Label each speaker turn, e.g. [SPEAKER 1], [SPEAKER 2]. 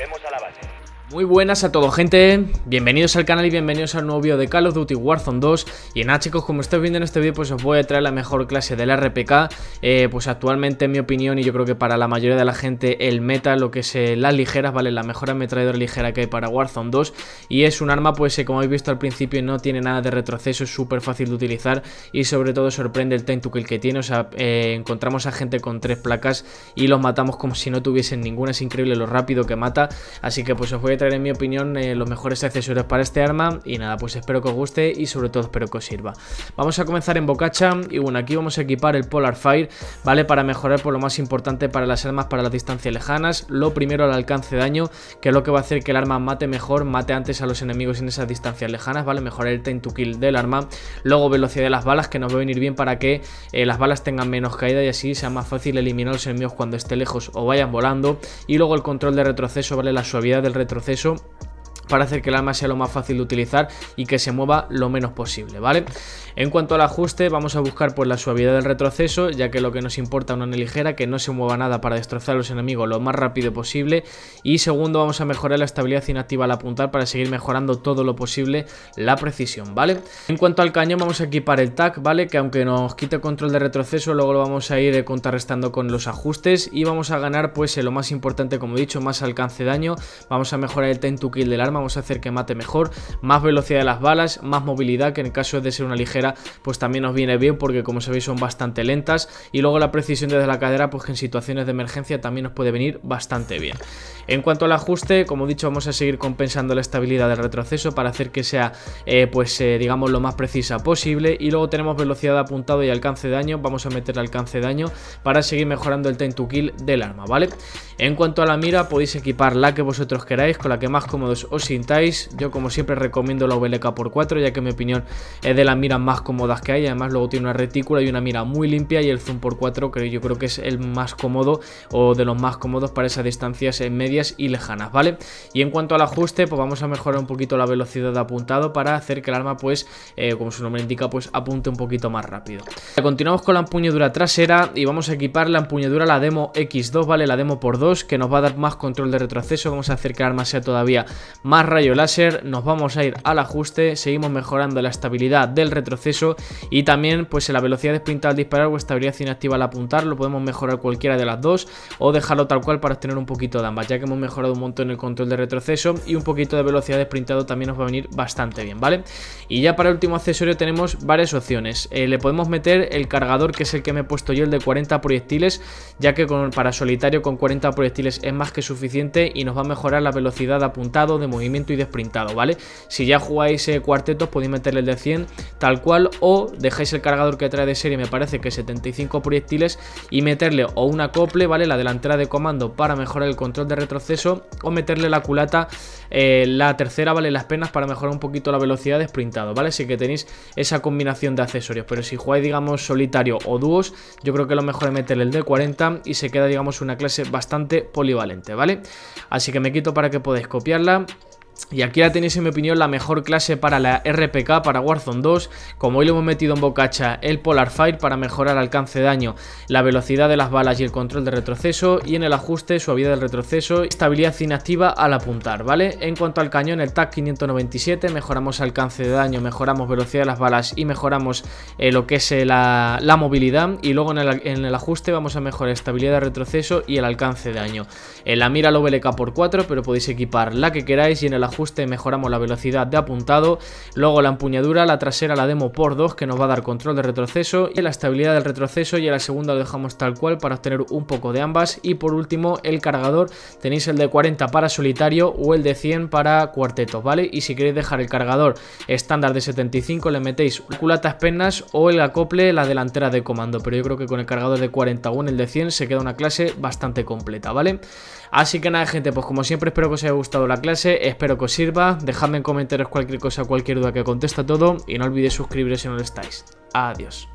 [SPEAKER 1] Vemos a la base. Muy buenas a todo gente, bienvenidos al canal y bienvenidos al nuevo vídeo de Call of Duty Warzone 2 Y nada chicos, como estáis viendo en este vídeo pues os voy a traer la mejor clase del RPK eh, Pues actualmente en mi opinión y yo creo que para la mayoría de la gente el meta, lo que es eh, las ligeras, vale, la mejor ametralladora ligera que hay para Warzone 2 Y es un arma pues eh, como habéis visto al principio no tiene nada de retroceso, es súper fácil de utilizar Y sobre todo sorprende el time kill que tiene, o sea, encontramos a gente con tres placas y los matamos como si no tuviesen ninguna Es increíble lo rápido que mata, así que pues os voy a traer en mi opinión eh, los mejores accesorios para este arma y nada, pues espero que os guste y sobre todo espero que os sirva. Vamos a comenzar en bocacha y bueno, aquí vamos a equipar el Polar Fire, ¿vale? Para mejorar por pues, lo más importante para las armas para las distancias lejanas, lo primero el alcance de daño, que es lo que va a hacer que el arma mate mejor, mate antes a los enemigos en esas distancias lejanas, ¿vale? Mejorar el time to kill del arma, luego velocidad de las balas, que nos va a venir bien para que eh, las balas tengan menos caída y así sea más fácil eliminar a los enemigos cuando esté lejos o vayan volando, y luego el control de retroceso, ¿vale? La suavidad del retroceso eso para hacer que el arma sea lo más fácil de utilizar y que se mueva lo menos posible, ¿vale? En cuanto al ajuste, vamos a buscar pues la suavidad del retroceso, ya que lo que nos importa una ligera, que no se mueva nada para destrozar a los enemigos lo más rápido posible. Y segundo, vamos a mejorar la estabilidad inactiva al apuntar para seguir mejorando todo lo posible la precisión, ¿vale? En cuanto al cañón, vamos a equipar el TAC, ¿vale? Que aunque nos quite control de retroceso, luego lo vamos a ir eh, contrarrestando con los ajustes y vamos a ganar pues eh, lo más importante, como he dicho, más alcance daño. Vamos a mejorar el time to kill del arma vamos a hacer que mate mejor, más velocidad de las balas, más movilidad, que en el caso de ser una ligera, pues también nos viene bien porque como sabéis son bastante lentas y luego la precisión desde la cadera, pues que en situaciones de emergencia también nos puede venir bastante bien. En cuanto al ajuste, como he dicho, vamos a seguir compensando la estabilidad del retroceso para hacer que sea, eh, pues eh, digamos, lo más precisa posible y luego tenemos velocidad de apuntado y alcance de daño, vamos a meter alcance de daño para seguir mejorando el time to kill del arma, ¿vale? En cuanto a la mira, podéis equipar la que vosotros queráis, con la que más cómodos os sintáis. Yo como siempre recomiendo la VLK por 4 ya que en mi opinión es de las miras más cómodas que hay. Además luego tiene una retícula y una mira muy limpia y el zoom por 4 que yo creo que es el más cómodo o de los más cómodos para esas distancias en eh, medias y lejanas, ¿vale? Y en cuanto al ajuste, pues vamos a mejorar un poquito la velocidad de apuntado para hacer que el arma pues, eh, como su nombre indica, pues apunte un poquito más rápido. Continuamos con la empuñadura trasera y vamos a equipar la empuñadura la demo X2, ¿vale? La demo por 2 que nos va a dar más control de retroceso, vamos a hacer que el arma sea todavía más rayo láser, nos vamos a ir al ajuste, seguimos mejorando la estabilidad del retroceso y también pues la velocidad de sprint al disparar o estabilidad inactiva al apuntar, lo podemos mejorar cualquiera de las dos o dejarlo tal cual para obtener un poquito de ambas, ya que hemos mejorado un montón el control de retroceso y un poquito de velocidad de sprintado también nos va a venir bastante bien, ¿vale? Y ya para el último accesorio tenemos varias opciones, eh, le podemos meter el cargador que es el que me he puesto yo, el de 40 proyectiles, ya que con, para solitario con 40 proyectiles es más que suficiente y nos va a mejorar la velocidad de apuntado, de movimiento y desprintado, ¿vale? Si ya jugáis eh, cuartetos podéis meterle el de 100 tal cual o dejáis el cargador que trae de serie, me parece que 75 proyectiles y meterle o una cople, ¿vale? La delantera de comando para mejorar el control de retroceso o meterle la culata, eh, la tercera, ¿vale? Las penas para mejorar un poquito la velocidad de sprintado, ¿vale? Así que tenéis esa combinación de accesorios, pero si jugáis, digamos, solitario o dúos, yo creo que lo mejor es meterle el de 40 y se queda, digamos, una clase bastante polivalente, ¿vale? Así que me quito para que podáis copiarla y aquí la tenéis en mi opinión la mejor clase para la RPK, para Warzone 2. Como hoy le hemos metido en bocacha el Polar Fire para mejorar alcance de daño, la velocidad de las balas y el control de retroceso. Y en el ajuste, suavidad del retroceso y estabilidad inactiva al apuntar, ¿vale? En cuanto al cañón, el TAC 597, mejoramos alcance de daño, mejoramos velocidad de las balas y mejoramos eh, lo que es eh, la, movilidad. Y luego en el, en el, ajuste vamos a mejorar estabilidad de retroceso y el alcance de daño. En la mira lo BLK por 4, pero podéis equipar la que queráis y en el ajuste ajuste mejoramos la velocidad de apuntado, luego la empuñadura, la trasera la demo por 2 que nos va a dar control de retroceso y la estabilidad del retroceso y a la segunda lo dejamos tal cual para obtener un poco de ambas y por último el cargador, tenéis el de 40 para solitario o el de 100 para cuartetos, ¿vale? Y si queréis dejar el cargador estándar de 75 le metéis culatas penas o el acople la delantera de comando, pero yo creo que con el cargador de 41 el de 100 se queda una clase bastante completa, ¿vale? Así que nada, gente, pues como siempre espero que os haya gustado la clase, espero que os sirva. Dejadme en comentarios cualquier cosa, cualquier duda que contesta todo y no olvidéis suscribiros si no lo estáis. Adiós.